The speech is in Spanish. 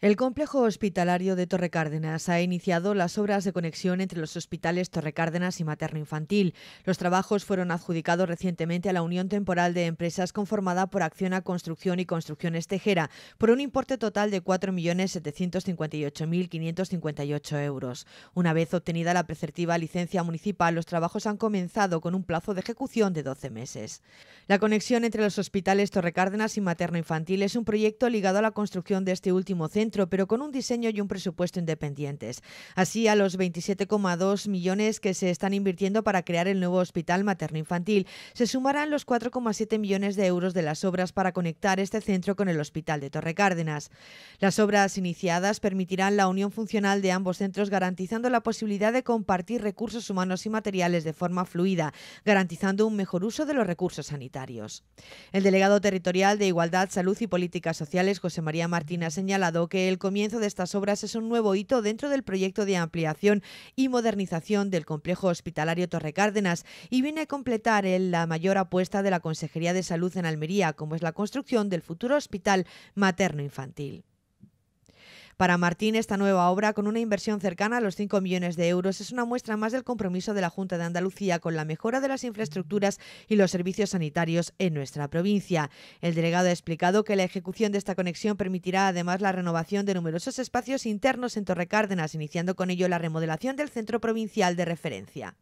El complejo hospitalario de Cárdenas ha iniciado las obras de conexión entre los hospitales Cárdenas y Materno Infantil. Los trabajos fueron adjudicados recientemente a la Unión Temporal de Empresas conformada por Acción a Construcción y Construcciones Tejera por un importe total de 4.758.558 euros. Una vez obtenida la preceptiva licencia municipal, los trabajos han comenzado con un plazo de ejecución de 12 meses. La conexión entre los hospitales Torrecárdenas y Materno Infantil es un proyecto ligado a la construcción de este último centro pero con un diseño y un presupuesto independientes. Así, a los 27,2 millones que se están invirtiendo para crear el nuevo hospital materno-infantil, se sumarán los 4,7 millones de euros de las obras para conectar este centro con el hospital de Torre Cárdenas. Las obras iniciadas permitirán la unión funcional de ambos centros, garantizando la posibilidad de compartir recursos humanos y materiales de forma fluida, garantizando un mejor uso de los recursos sanitarios. El delegado territorial de Igualdad, Salud y Políticas Sociales, José María Martín, ha señalado que que el comienzo de estas obras es un nuevo hito dentro del proyecto de ampliación y modernización del complejo hospitalario Torre Cárdenas y viene a completar la mayor apuesta de la Consejería de Salud en Almería, como es la construcción del futuro hospital materno-infantil. Para Martín, esta nueva obra, con una inversión cercana a los 5 millones de euros, es una muestra más del compromiso de la Junta de Andalucía con la mejora de las infraestructuras y los servicios sanitarios en nuestra provincia. El delegado ha explicado que la ejecución de esta conexión permitirá además la renovación de numerosos espacios internos en Torrecárdenas, iniciando con ello la remodelación del centro provincial de referencia.